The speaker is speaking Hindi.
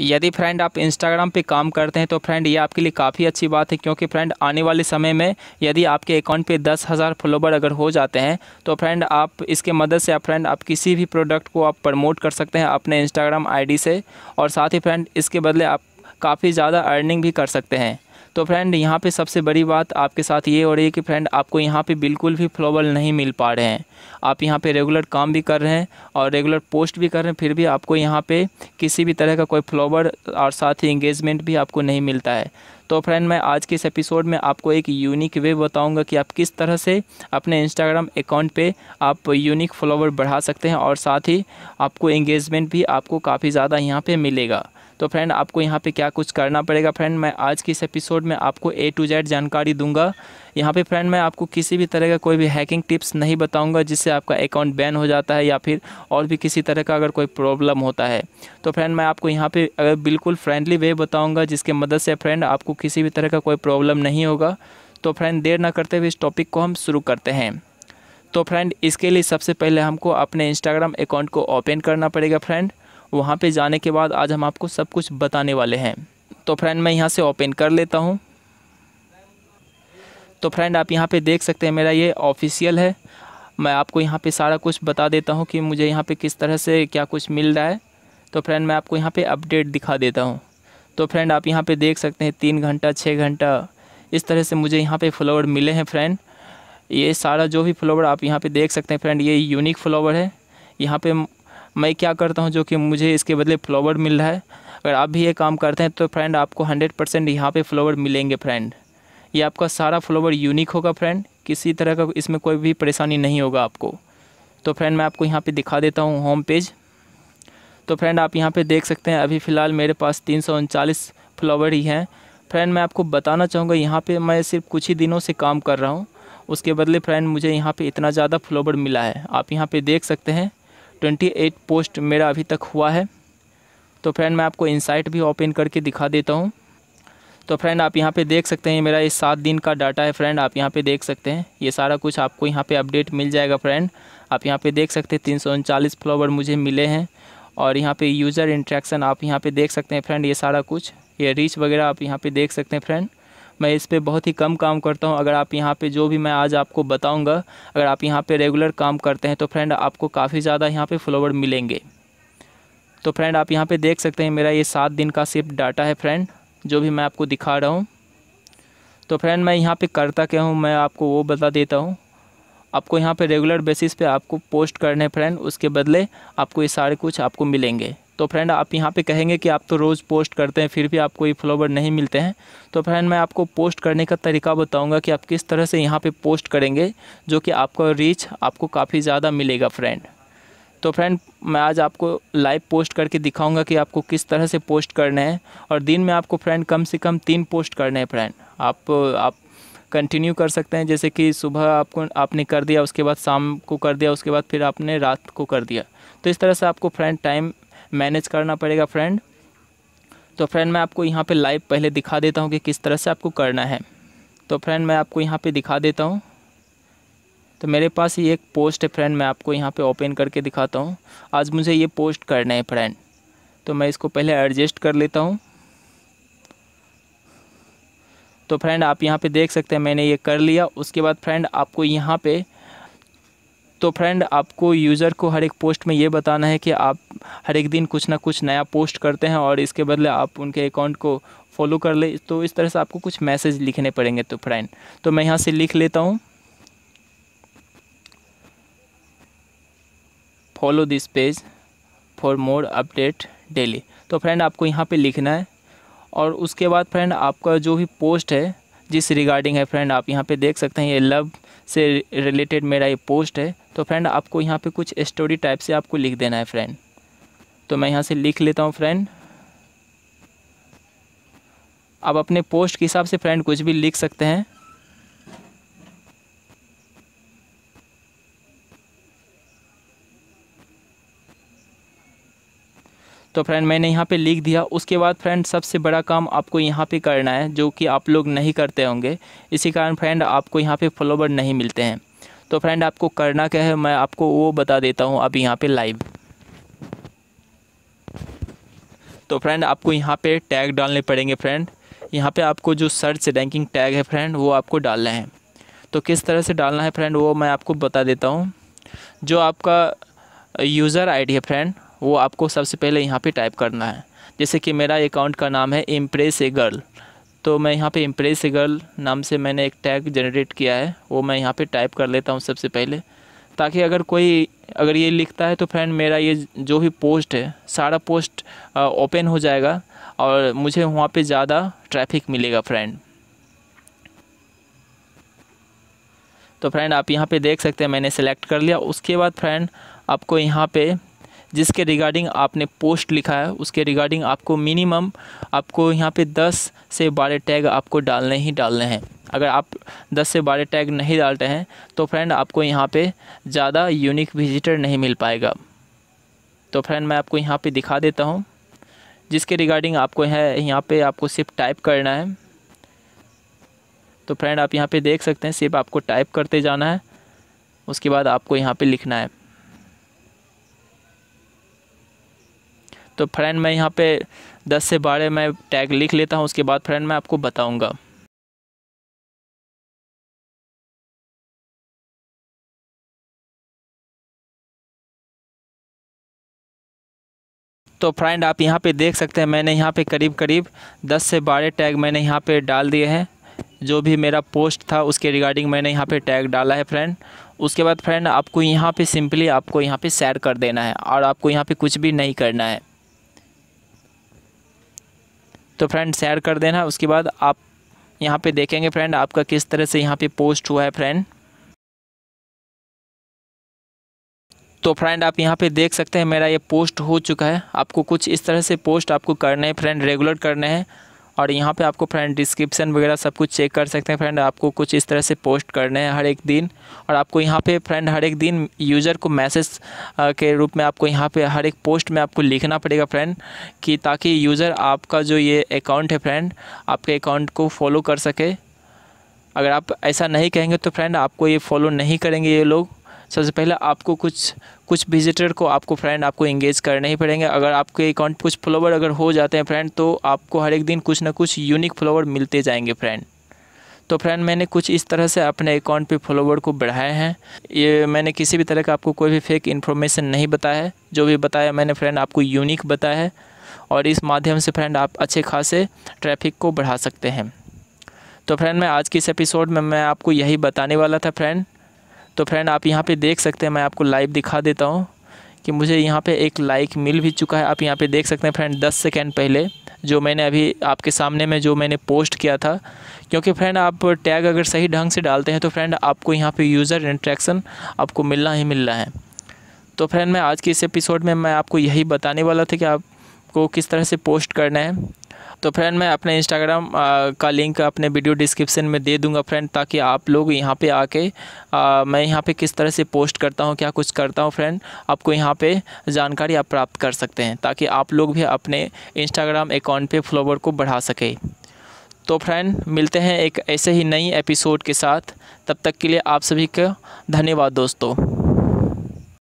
यदि फ्रेंड आप इंस्टाग्राम पे काम करते हैं तो फ्रेंड ये आपके लिए काफ़ी अच्छी बात है क्योंकि फ्रेंड आने वाले समय में यदि आपके अकाउंट पे दस हज़ार फॉलोवर अगर हो जाते हैं तो फ्रेंड आप इसके मदद से आप फ्रेंड आप किसी भी प्रोडक्ट को आप प्रमोट कर सकते हैं अपने इंस्टाग्राम आईडी से और साथ ही फ्रेंड इसके बदले आप काफ़ी ज़्यादा अर्निंग भी कर सकते हैं तो फ्रेंड यहाँ पे सबसे बड़ी बात आपके साथ ये हो रही है कि फ्रेंड आपको यहाँ पे बिल्कुल भी फ्लोबल नहीं मिल पा रहे हैं आप यहाँ पे रेगुलर काम भी कर रहे हैं और रेगुलर पोस्ट भी कर रहे हैं फिर भी आपको यहाँ पे किसी भी तरह का कोई फ्लोवर और साथ ही इंगेजमेंट भी आपको नहीं मिलता है तो फ्रेंड मैं आज के इस एपिसोड में आपको एक यूनिक वे बताऊंगा कि आप किस तरह से अपने इंस्टाग्राम अकाउंट पे आप यूनिक फॉलोवर बढ़ा सकते हैं और साथ ही आपको इंगेजमेंट भी आपको काफ़ी ज़्यादा यहाँ पे मिलेगा तो फ्रेंड आपको यहाँ पे क्या कुछ करना पड़ेगा फ्रेंड मैं आज के इस एपिसोड में आपको ए टू जेड जानकारी दूंगा यहाँ पे फ्रेंड मैं आपको किसी भी तरह का कोई भी हैकिंग टिप्स नहीं बताऊँगा जिससे आपका अकाउंट बैन हो जाता है या फिर और भी किसी तरह का अगर कोई प्रॉब्लम होता है तो फ्रेंड मैं आपको यहाँ पर अगर बिल्कुल फ्रेंडली वे बताऊँगा जिसके मदद से फ्रेंड आपको किसी भी तरह का कोई प्रॉब्लम नहीं होगा तो फ्रेंड देर ना करते हुए इस टॉपिक को हम शुरू करते हैं तो फ्रेंड इसके लिए सबसे पहले हमको अपने इंस्टाग्राम अकाउंट को ओपन करना पड़ेगा फ्रेंड वहाँ पे जाने के बाद आज हम आपको सब कुछ बताने वाले हैं तो फ्रेंड मैं यहाँ से ओपन कर लेता हूँ तो फ्रेंड आप यहाँ पे देख सकते हैं मेरा ये ऑफिशियल है मैं आपको यहाँ पे सारा कुछ बता देता हूँ कि मुझे यहाँ पे किस तरह से क्या कुछ मिल रहा है तो फ्रेंड मैं आपको यहाँ पे अपडेट दिखा देता हूँ तो फ्रेंड आप यहाँ पे देख सकते हैं तीन घंटा छः घंटा इस तरह से मुझे यहाँ पे फ्लावर मिले हैं फ्रेंड ये सारा जो भी फ्लावर आप यहाँ पर देख सकते हैं फ्रेंड ये यूनिक फ्लावर है यहाँ पे मैं क्या करता हूँ जो कि मुझे इसके बदले फ्लावर मिल रहा है अगर आप भी ये काम करते हैं तो फ्रेंड आपको हंड्रेड परसेंट यहाँ पर फ्लावर मिलेंगे फ्रेंड ये आपका सारा फ्लावर यूनिक होगा फ्रेंड किसी तरह का इसमें कोई भी परेशानी नहीं होगा आपको तो फ्रेंड मैं आपको यहाँ पे दिखा देता हूँ होम पेज तो फ्रेंड आप यहाँ पे देख सकते हैं अभी फ़िलहाल मेरे पास तीन सौ उनचालीस फ्लावर ही हैं फ्रेंड मैं आपको बताना चाहूँगा यहाँ पे मैं सिर्फ कुछ ही दिनों से काम कर रहा हूँ उसके बदले फ्रेंड मुझे यहाँ पे इतना ज़्यादा फ्लावर मिला है आप यहाँ पे देख सकते हैं 28 पोस्ट मेरा अभी तक हुआ है तो फ्रेंड मैं आपको इनसाइट भी ओपन करके दिखा देता हूँ तो फ्रेंड आप यहाँ पे देख सकते हैं मेरा ये सात दिन का डाटा है फ्रेंड आप यहाँ पे देख सकते हैं ये सारा कुछ आपको यहाँ पे अपडेट मिल जाएगा फ्रेंड आप यहाँ पे देख सकते हैं तीन फ्लावर मुझे मिले हैं और यहाँ पे यूज़र इंट्रैक्शन आप यहाँ पे देख सकते हैं फ्रेंड ये सारा कुछ ये रीच वगैरह आप यहाँ पे देख सकते हैं फ्रेंड मैं इस पर बहुत ही कम काम करता हूँ अगर आप यहाँ पे जो भी मैं आज आपको बताऊँगा अगर आप यहाँ पे रेगुलर काम करते हैं तो फ्रेंड आपको काफ़ी ज़्यादा यहाँ पे फ्लोवर मिलेंगे तो फ्रेंड आप यहाँ पे देख सकते हैं मेरा ये सात दिन का सिर्फ डाटा है फ्रेंड जो भी मैं आपको दिखा रहा हूँ तो फ्रेंड मैं यहाँ पे करता क्या हूँ मैं आपको वो बता देता हूँ आपको यहाँ पे रेगुलर बेसिस पे आपको पोस्ट करने फ्रेंड उसके बदले आपको ये सारे कुछ आपको मिलेंगे तो फ्रेंड आप यहाँ पे कहेंगे कि आप तो रोज़ पोस्ट करते हैं फिर भी आपको ये फॉलोवर नहीं मिलते हैं तो फ्रेंड मैं आपको पोस्ट करने का तरीका बताऊँगा कि आप किस तरह से यहाँ पे पोस्ट करेंगे जो कि आपका रीच आपको काफ़ी ज़्यादा मिलेगा फ्रेंड तो फ्रेंड मैं आज आपको लाइव पोस्ट करके दिखाऊँगा कि आपको किस तरह से पोस्ट करने हैं और दिन में आपको फ्रेंड कम से कम तीन पोस्ट करने हैं फ्रेंड आप आप कंटिन्यू कर सकते हैं जैसे कि सुबह आपको आपने कर दिया उसके बाद शाम को कर दिया उसके बाद फिर आपने रात को कर दिया तो इस तरह से आपको फ्रेंड टाइम मैनेज करना पड़ेगा फ्रेंड तो फ्रेंड मैं आपको यहाँ पे लाइव पहले दिखा देता हूँ कि किस तरह से आपको करना है तो फ्रेंड मैं आपको यहाँ पे दिखा देता हूँ तो मेरे पास ये एक पोस्ट है फ्रेंड मैं आपको यहाँ पे ओपन करके दिखाता हूँ आज मुझे ये पोस्ट करना है फ्रेंड तो मैं इसको पहले एडजस्ट कर लेता हूँ तो फ्रेंड आप यहाँ पर देख सकते हैं मैंने ये कर लिया उसके बाद फ्रेंड आपको यहाँ पर तो फ्रेंड आपको यूज़र को हर एक पोस्ट में ये बताना है कि आप हर एक दिन कुछ ना कुछ नया पोस्ट करते हैं और इसके बदले आप उनके अकाउंट को फॉलो कर ले तो इस तरह से आपको कुछ मैसेज लिखने पड़ेंगे तो फ्रेंड तो मैं यहाँ से लिख लेता हूँ follow this page for more update daily तो फ्रेंड आपको यहाँ पे लिखना है और उसके बाद फ्रेंड आपका जो भी पोस्ट है जिस रिगार्डिंग है फ्रेंड आप यहाँ पे देख सकते हैं ये लव से रिलेटेड मेरा ये पोस्ट है तो फ्रेंड आपको यहाँ पे कुछ स्टोरी टाइप से आपको लिख देना है फ्रेंड तो मैं यहाँ से लिख लेता हूँ फ्रेंड आप अपने पोस्ट के हिसाब से फ्रेंड कुछ भी लिख सकते हैं तो फ्रेंड मैंने यहाँ पे लिख दिया उसके बाद फ्रेंड सबसे बड़ा काम आपको यहाँ पे करना है जो कि आप लोग नहीं करते होंगे इसी कारण फ्रेंड आपको यहाँ पे फॉलोवर नहीं मिलते हैं तो फ्रेंड आपको करना क्या है मैं आपको वो बता देता हूँ अभी यहाँ पे लाइव तो फ्रेंड आपको यहाँ पे टैग डालने पड़ेंगे फ्रेंड यहाँ पे आपको जो सर्च रैंकिंग टैग है फ्रेंड वो आपको डालना है तो किस तरह से डालना है फ्रेंड वो मैं आपको बता देता हूँ जो आपका यूज़र आईडी है फ्रेंड वो आपको सबसे पहले यहाँ पे टाइप करना है जैसे कि मेरा अकाउंट का नाम है इम्प्रेस ए गर्ल तो मैं यहाँ पे इम्प्रेस गर्ल नाम से मैंने एक टैग जनरेट किया है वो मैं यहाँ पे टाइप कर लेता हूँ सबसे पहले ताकि अगर कोई अगर ये लिखता है तो फ्रेंड मेरा ये जो भी पोस्ट है सारा पोस्ट ओपन हो जाएगा और मुझे वहाँ पे ज़्यादा ट्रैफिक मिलेगा फ्रेंड तो फ्रेंड आप यहाँ पे देख सकते हैं मैंने सेलेक्ट कर लिया उसके बाद फ्रेंड आपको यहाँ पर जिसके रिगार्डिंग आपने पोस्ट लिखा है उसके रिगार्डिंग आपको मिनिमम आपको यहाँ पे दस से बारह टैग आपको डालने ही डालने हैं अगर आप 10 से 12 टैग नहीं डालते हैं तो फ्रेंड आपको यहाँ पे ज़्यादा यूनिक विजिटर नहीं मिल पाएगा तो फ्रेंड मैं आपको यहाँ पे दिखा देता हूँ जिसके रिगार्डिंग आपको है यहाँ पर आपको सिर्फ टाइप करना है तो फ्रेंड आप यहाँ पर देख सकते हैं सिर्फ आपको टाइप करते जाना है उसके बाद आपको यहाँ पे लिखना है तो फ्रेंड मैं यहाँ पे 10 से 12 मैं टैग लिख लेता हूँ उसके बाद फ्रेंड मैं आपको बताऊँगा तो फ्रेंड आप यहाँ पे देख सकते हैं मैंने यहाँ पे करीब करीब 10 से 12 टैग मैंने यहाँ पे डाल दिए हैं जो भी मेरा पोस्ट था उसके रिगार्डिंग मैंने यहाँ पे टैग डाला है फ्रेंड उसके बाद फ्रेंड आपको यहाँ पे सिंपली आपको यहाँ पे शेयर कर देना है और आपको यहाँ पे कुछ भी नहीं करना है तो फ्रेंड शेयर कर देना उसके बाद आप यहाँ पे देखेंगे फ्रेंड आपका किस तरह से यहाँ पे पोस्ट हुआ है फ्रेंड तो फ्रेंड आप यहाँ पे देख सकते हैं मेरा ये पोस्ट हो चुका है आपको कुछ इस तरह से पोस्ट आपको करने हैं फ्रेंड रेगुलर करने हैं और यहाँ पे आपको फ्रेंड डिस्क्रिप्शन वगैरह सब कुछ चेक कर सकते हैं फ्रेंड आपको कुछ इस तरह से पोस्ट करने हैं हर एक दिन और आपको यहाँ पे फ्रेंड हर एक दिन यूज़र को मैसेज के रूप में आपको यहाँ पे हर एक पोस्ट में आपको लिखना पड़ेगा फ्रेंड कि ताकि यूज़र आपका जो ये अकाउंट है फ्रेंड आपके अकाउंट को फॉलो कर सके अगर आप ऐसा नहीं कहेंगे तो फ्रेंड आपको ये फॉलो नहीं करेंगे ये लोग सबसे पहले आपको कुछ कुछ विजिटर को आपको फ्रेंड आपको इंगेज करने ही पड़ेंगे अगर आपके अकाउंट कुछ फ्लोवर अगर हो जाते हैं फ्रेंड तो आपको हर एक दिन कुछ ना कुछ यूनिक फ्लोवर मिलते जाएंगे फ्रेंड तो फ्रेंड मैंने कुछ इस तरह से अपने अकाउंट पे फॉलोवर को बढ़ाए हैं ये मैंने किसी भी तरह का आपको कोई भी फेक इन्फॉर्मेशन नहीं बताया है जो भी बताया मैंने फ्रेंड आपको यूनिक बताया है और इस माध्यम से फ्रेंड आप अच्छे खासे ट्रैफिक को बढ़ा सकते हैं तो फ्रेंड मैं आज के इस एपिसोड में मैं आपको यही बताने वाला था फ्रेंड तो फ्रेंड आप यहाँ पे देख सकते हैं मैं आपको लाइव दिखा देता हूँ कि मुझे यहाँ पे एक लाइक मिल भी चुका है आप यहाँ पे देख सकते हैं फ्रेंड दस सेकेंड पहले जो मैंने अभी आपके सामने में जो मैंने पोस्ट किया था क्योंकि फ्रेंड आप टैग अगर सही ढंग से डालते हैं तो फ्रेंड आपको यहाँ पे यूज़र इंट्रैक्शन आपको मिलना ही मिलना है तो फ्रेंड मैं आज के इस एपिसोड में मैं आपको यही बताने वाला था कि आपको किस तरह से पोस्ट करना है तो फ्रेंड मैं अपने इंस्टाग्राम का लिंक अपने वीडियो डिस्क्रिप्शन में दे दूंगा फ्रेंड ताकि आप लोग यहाँ पे आके आ, मैं यहाँ पे किस तरह से पोस्ट करता हूँ क्या कुछ करता हूँ फ्रेंड आपको यहाँ पे जानकारी आप प्राप्त कर सकते हैं ताकि आप लोग भी अपने इंस्टाग्राम अकाउंट पे फॉलोवर को बढ़ा सके तो फ्रेंड मिलते हैं एक ऐसे ही नई एपिसोड के साथ तब तक के लिए आप सभी का धन्यवाद दोस्तों